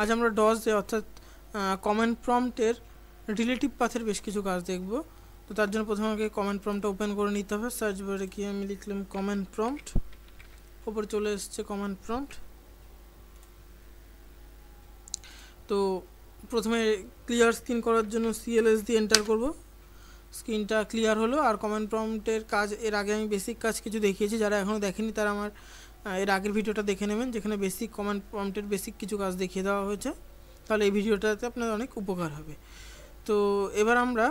আজ আমরা ডজ দে অর্থাৎ কমেন্ট প্রম্পটের রিলেটিভ পাথের বেশ কিছু কাজ দেখব তো তার জন্য প্রথমে আমাকে কমেন্ট প্রম্পটা ওপেন করে নিতে হবে সার্চ বারে গিয়ে আমি লিখলাম কমেন্ট প্রম্পট ওপরে চলে এসছে কমেন্ট প্রম্পট তো প্রথমে ক্লিয়ার স্ক্রিন করার জন্য সিএলএস দিয়ে এন্টার করব স্ক্রিনটা ক্লিয়ার হলো আর কমেন্ট প্রম্পটের কাজ এর আগে আমি বেসিক কাজ কিছু দেখিয়েছি যারা এখনও দেখেনি তারা আমার এর আগের ভিডিওটা দেখে নেবেন যেখানে বেসিক কমান্ড প্রম্পটের বেসিক কিছু কাজ দেখিয়ে দেওয়া হয়েছে তাহলে এই ভিডিওটাতে আপনার অনেক উপকার হবে তো এবার আমরা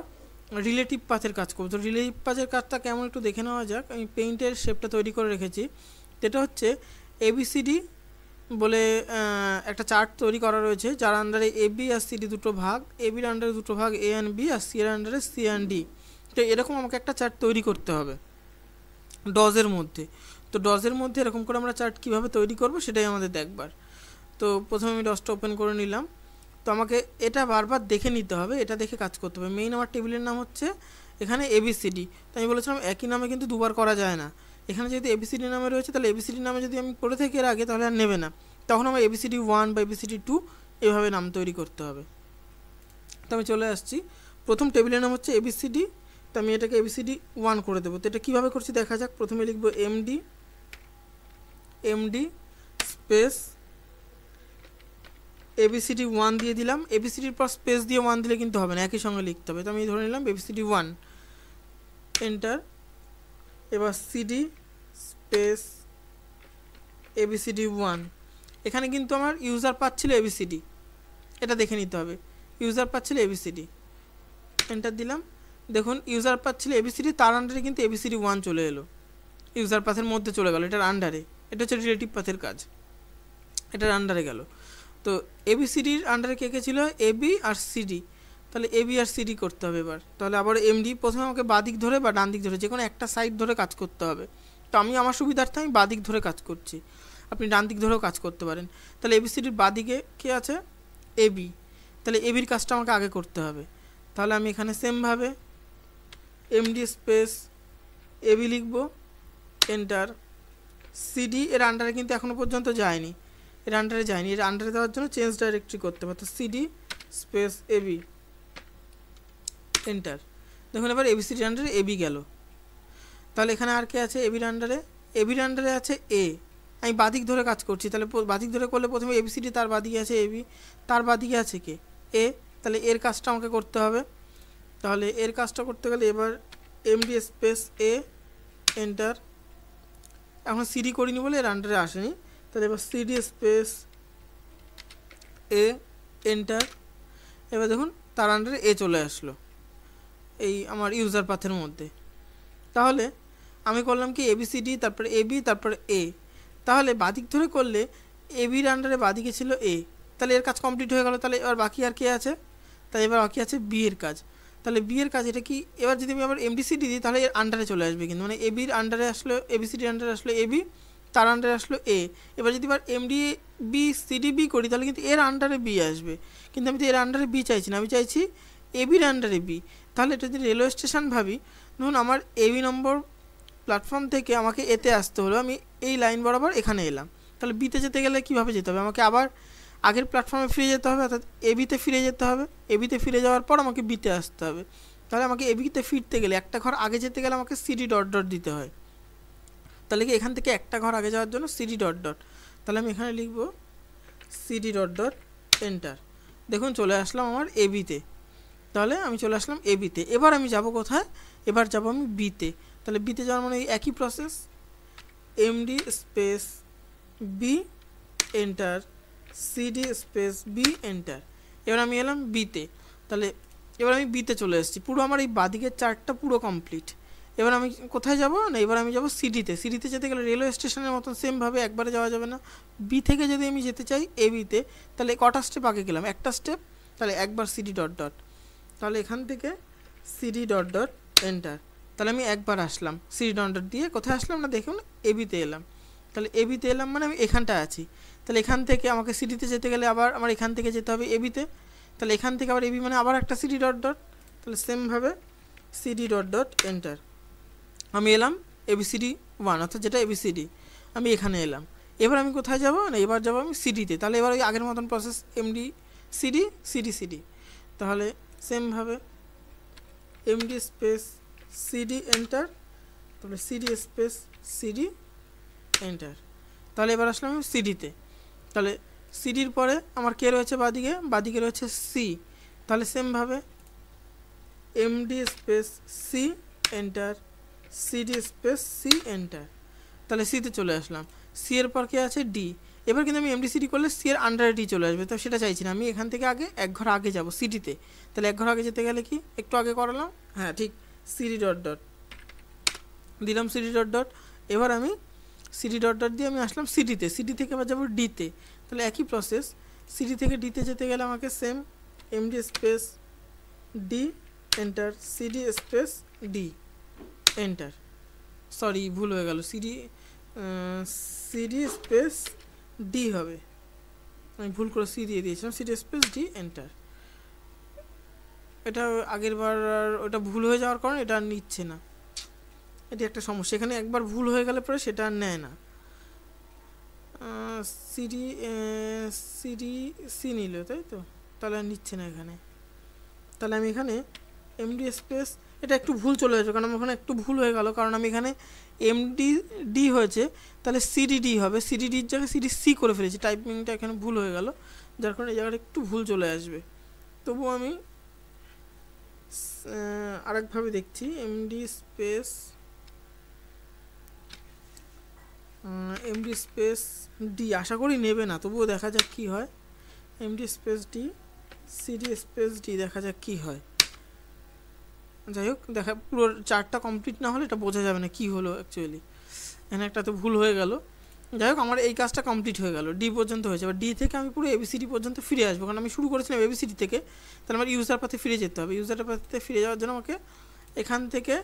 রিলেটিভ পাথের কাজ করবো তো রিলেটিভ পাথের কাজটা কেমন একটু দেখে নেওয়া যাক আমি পেইন্টের শেপটা তৈরি করে রেখেছি যেটা হচ্ছে এবিসিডি বলে একটা চার্ট তৈরি করা রয়েছে যার আন্ডারে এ বি আর সিডি দুটো ভাগ এ বির আন্ডারে দুটো ভাগ এ অ্যান্ড বি আর সি এর আন্ডারে সি অ্যান্ড ডি তো এরকম আমাকে একটা চার্ট তৈরি করতে হবে ডজের মধ্যে তো ডজের মধ্যে এরকম করে আমরা চার্ট কীভাবে তৈরি করব সেটাই আমাদের দেখবার তো প্রথমে আমি ডজটা ওপেন করে নিলাম তো আমাকে এটা বারবার দেখে নিতে হবে এটা দেখে কাজ করতে হবে মেইন আমার টেবিলের নাম হচ্ছে এখানে এবিসিডি তো আমি বলেছিলাম একই নামে কিন্তু দুবার করা যায় না এখানে যদি এবিসিডি নামে রয়েছে তাহলে এবিসিডি নামে যদি আমি করে থাকি এর আগে তাহলে আর নেবে না তখন আমার এবিসিডি ওয়ান বা এবিসিডি টু এভাবে নাম তৈরি করতে হবে তো আমি চলে আসছি প্রথম টেবিলের নাম হচ্ছে এবিসিডি তো আমি এটাকে এবিসিডি ওয়ান করে দেবো তো এটা কীভাবে করছি দেখা যাক প্রথমে লিখবো MD MD space ABCD one দিয়ে দিলাম এবিসিডির পর স্পেস দিয়ে ওয়ান দিলে কিন্তু হবে না একই সঙ্গে লিখতে হবে তো আমি ধরে নিলাম এবিসিডি ওয়ান এন্টার এবার সিডি স্পেস এবিসিডি ওয়ান এখানে কিন্তু আমার ইউজার পাচ্ছিল এবিসিডি এটা দেখে নিতে হবে ইউজার পাচ্ছিল এবিসিডি এন্টার দিলাম দেখুন ইউজার পাচ্ছিল এবিসিডি তার আন্ডারে কিন্তু এবিসিডি ওয়ান চলে এলো ইউজার পাসের মধ্যে চলে গেলো এটার আন্ডারে এটা হচ্ছে রিলেটিভ পাথের কাজ এটার আন্ডারে গেল তো এবিসিডির আন্ডারে কে কে ছিল এবি আর সিডি তাহলে এবি আর সিডি করতে হবে এবার তাহলে আবার এমডি প্রথমে আমাকে বাদিক ধরে বা ডান দিক ধরে যে কোনো একটা সাইড ধরে কাজ করতে হবে তো আমি আমার সুবিধার্থে আমি বাদিক ধরে কাজ করছি আপনি ডান দিক ধরেও কাজ করতে পারেন তাহলে এবিসিডির বাদিকে কে আছে এবি তাহলে এবির কাজটা আমাকে আগে করতে হবে তাহলে আমি এখানে সেমভাবে এমডি স্পেস এবি লিখব এন্টার সিডি এর আন্ডারে কিন্তু এখনও পর্যন্ত যায়নি এর আন্ডারে যায়নি এর আন্ডারে যাওয়ার জন্য চেঞ্জ ডাইরেক্টরি করতে হবে তো সিডি স্পেস এবি এন্টার দেখুন এবার এবিসিডির আন্ডারে এবি গেল তাহলে এখানে আর কে আছে এবির আন্ডারে এবির আন্ডারে আছে এ আমি বাদিক ধরে কাজ করছি তাহলে বাদিক ধরে করলে প্রথমে এবিসিডি তার বাদিকে আছে এবি তার বাদিকে আছে কে এ তাহলে এর কাজটা আমাকে করতে হবে তাহলে এর কাজটা করতে গেলে এবার এমডি স্পেস এ এন্টার এখন সিডি করিনি বলে এর আন্ডারে আসেনি তাহলে এবার সিডি স্পেস এ এন্টার এবার দেখুন তার আন্ডারে এ চলে আসলো এই আমার ইউজার পাথের মধ্যে তাহলে আমি করলাম কি এবিসিডি তারপরে এবি তারপরে এ তাহলে বাদিক ধরে করলে এবির আন্ডারে বাদিকে ছিল এ তাহলে এর কাজ কমপ্লিট হয়ে গেল তাহলে এবার বাকি আর কে আছে তাই এবার বাকি আছে বি এর কাজ তাহলে বি এর কাজ এটা কি এবার যদি আমি আবার এমডিসিডি দিই তাহলে এর আন্ডারে চলে আসবে কিন্তু মানে এবির আন্ডারে আসলো এবিসিডির আন্ডারে আসলো এবি তার আন্ডারে আসলো এ এবার যদি এবার এমডি বি সিডি বি করি তাহলে কিন্তু এর আন্ডারে বি আসবে কিন্তু আমি তো এর আন্ডারে বি চাইছি না আমি চাইছি এবির আন্ডারে বি তাহলে এটা যদি রেলওয়ে স্টেশন ভাবি ধরুন আমার এবি নম্বর প্ল্যাটফর্ম থেকে আমাকে এতে আসতে হলো আমি এই লাইন বরাবর এখানে এলাম তাহলে বিতে যেতে গেলে কীভাবে যেতে হবে আমাকে আবার আগের প্ল্যাটফর্মে ফিরে যেতে হবে অর্থাৎ এবিতে ফিরে যেতে হবে এবিতে ফিরে যাওয়ার পর আমাকে বিতে আসতে হবে তাহলে আমাকে এবিতে ফিরতে গেলে একটা ঘর আগে যেতে গেলে আমাকে সিডি ডট ডট দিতে হয় তাহলে কি এখান থেকে একটা ঘর আগে যাওয়ার জন্য সিডি ডট ডট তাহলে আমি এখানে লিখব সিডি ডট ডট এন্টার দেখুন চলে আসলাম আমার এবিতে তাহলে আমি চলে আসলাম এবিতে এবার আমি যাব কোথায় এবার যাব আমি বিতে তাহলে বিতে যাওয়ার মানে একই process MD space B enter CD space B enter এবার আমি এলাম বিতে তাহলে এবার আমি বিতে চলে এসেছি পুরো আমার এই বাদিকের চার্টটা পুরো কমপ্লিট এবার আমি কোথায় যাব না এবার আমি যাব সিডিতে সিডিতে যেতে গেলে রেলওয়ে স্টেশনের মতন সেমভাবে একবারে যাওয়া যাবে না বি থেকে যদি আমি যেতে চাই এ বিতে তাহলে কটা স্টেপ আগে গেলাম একটা স্টেপ তাহলে একবার সিডি ডট ডট তাহলে এখান থেকে সিডি ডট ডট এন্টার তাহলে আমি একবার আসলাম সিডি ডট ডট দিয়ে কোথায় আসলাম না দেখুন বিতে এলাম তাহলে এ বিতে এলাম মানে আমি এখানটায় আছি তাহলে এখান থেকে আমাকে সিটিতে যেতে গেলে আবার আমার এখান থেকে যেতে হবে এ বিতে তাহলে এখান থেকে আবার এবি মানে আবার একটা সিডি ডট ডট তাহলে সেমভাবে সিডি ডট ডট এন্টার আমি এলাম এ বি সিডি ওয়ান অর্থাৎ যেটা এবিসিডি আমি এখানে এলাম এবার আমি কোথায় যাব না এবার যাবো আমি সিডিতে তাহলে এবার ওই আগের মতন process MD CD CD CD তাহলে সেমভাবে এমডি স্পেস সিডি এন্টার তারপরে সিডি স্পেস সিডি এন্টার তাহলে এবার আসলাম আমি সিডিতে তাহলে সিডির পরে আমার কে রয়েছে বাদিকে বাদিকে রয়েছে সি তাহলে সেমভাবে MD space C enter CD space C enter তাহলে সিতে চলে আসলাম সি এর পর কে আছে ডি এবার কিন্তু আমি এমডি সিডি করলে সি এর আন্ডারে ডি চলে আসবে তো সেটা চাইছি না আমি এখান থেকে আগে এক ঘর আগে যাব সিডিতে তাহলে এক ঘর আগে যেতে গেলে কি একটু আগে করালাম হ্যাঁ ঠিক সিডি ডট ডট দিলাম সিডি ডট ডট এবার আমি সিটি ডটার দিয়ে আমি আসলাম সিটিতে সিটি থেকে আবার যাবো ডিতে তাহলে একই প্রসেস সিটি থেকে ডিতে যেতে গেলে আমাকে same MD space D enter CD space D enter sorry ভুল হয়ে গেল সিডি সিডি স্পেস ডি হবে আমি ভুল করে সি দিয়ে দিয়েছিলাম সিডি স্পেস ডি এন্টার এটা আগের বার ওটা ভুল হয়ে যাওয়ার কারণে এটা নিচ্ছে না এটি একটা সমস্যা এখানে একবার ভুল হয়ে গেলে পরে সেটা আর নেয় না সিডি সিডি সি নিল তাই তো তাহলে আর নিচ্ছে না এখানে তাহলে আমি এখানে এমডি স্পেস এটা একটু ভুল চলে যাচ্ছে কারণ ওখানে একটু ভুল হয়ে গেল কারণ আমি এখানে এমডি ডি হয়েছে তাহলে সিডিডি হবে সিডিডির জায়গায় সিডি সি করে ফেলেছি টাইপিংটা এখানে ভুল হয়ে গেল যার কারণে এই জায়গাটা একটু ভুল চলে আসবে তবু আমি আরেকভাবে দেখছি MD space MD space D আশা করি নেবে না তবুও দেখা যাক কি হয় MD space D CD space D দেখা যাক কি হয় যাই হোক দেখা পুরো চারটা কমপ্লিট না হলে এটা বোঝা যাবে না কি হলো অ্যাকচুয়ালি এখানে একটা তো ভুল হয়ে গেল যাই হোক আমার এই কাজটা কমপ্লিট হয়ে গেল ডি পর্যন্ত হয়েছে এবার ডি থেকে আমি পুরো এবিসিডি পর্যন্ত ফিরে আসবো কারণ আমি শুরু করেছিলাম এবিসিডি থেকে তাহলে আমার ইউজার পাথে ফিরে যেতে হবে ইউজার পাথে ফিরে যাওয়ার জন্য আমাকে এখান থেকে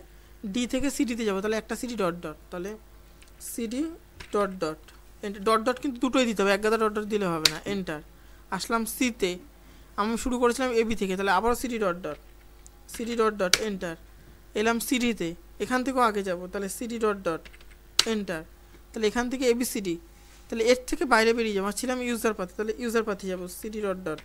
ডি থেকে সিডিতে যাবো তাহলে একটা সিডি ডট ডট তাহলে CD dot dot dot dot কিন্তু দুটোই দিতে হবে এক গাদা ডট ডট দিলে হবে না এন্টার আসলাম সিতে আমি শুরু করেছিলাম এবি থেকে তাহলে আবারও CD dot dot CD dot dot enter এলাম সিডিতে এখান থেকেও আগে যাব তাহলে সিডি ডট ডট এন্টার তাহলে এখান থেকে এবিসিডি তাহলে এর থেকে বাইরে বেরিয়ে যাবো ছিলাম ইউজার পাথে তাহলে ইউজার পাথে যাবো সিডি ডট ডট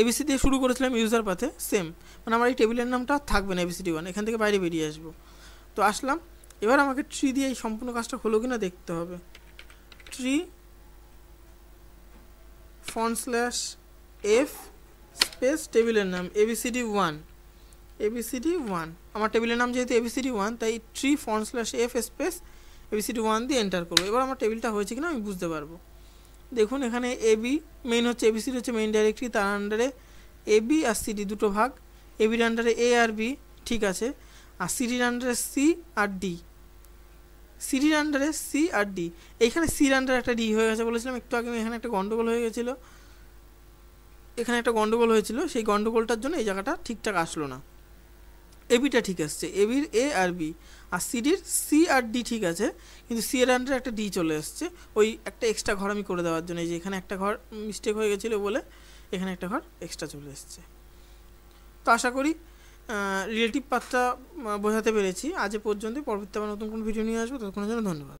এবিসি দিয়ে শুরু করেছিলাম ইউজার পাথে সেম মানে আমার এই টেবিলের নামটা থাকবে না এবিসিডি ওয়ান এখান থেকে বাইরে বেরিয়ে আসবো তো আসলাম এবার আমাকে ট্রি দিয়ে এই সম্পূর্ণ কাজটা হলো কিনা দেখতে হবে ট্রি ফন স্ল্যাশ এফ স্পেস টেবিলের নাম এবিসিডি ওয়ান এবিসিডি ওয়ান আমার টেবিলের নাম যেহেতু এবিসিডি ওয়ান তাই ট্রি ফন slash F space ABCD one দিয়ে এন্টার করবো এবার আমার টেবিলটা হয়েছে কিনা আমি বুঝতে পারবো দেখুন এখানে এবি মেইন হচ্ছে এবিসিডি হচ্ছে মেইন ডাইরেক্টরি তার আন্ডারে এবি আর সিডি দুটো ভাগ এবির আন্ডারে এ আর বি ঠিক আছে আর সিডির আন্ডারে সি আর ডি সিডির আন্ডারে সি আর ডি এখানে সির আন্ডারে একটা ডি হয়ে গেছে বলেছিলাম একটু আগে এখানে একটা গন্ডগোল হয়ে গেছিলো এখানে একটা গন্ডগোল হয়েছিল সেই গন্ডগোলটার জন্য এই জায়গাটা ঠিকঠাক আসলো না এবিটা ঠিক আসছে এবির এ আর বি আর সিডির সি আর ডি ঠিক আছে কিন্তু সি এর আন্ডারে একটা ডি চলে আসছে ওই একটা এক্সট্রা ঘর আমি করে দেওয়ার জন্য এই যে এখানে একটা ঘর মিস্টেক হয়ে গেছিলো বলে এখানে একটা ঘর এক্সট্রা চলে এসছে তো আশা করি রিলেটিভ পাত্রা বোঝাতে পেরেছি আজ পর্যন্ত পরবর্তী আবার নতুন কোনো ভিডিও নিয়ে আসবো ততক্ষণের জন্য ধন্যবাদ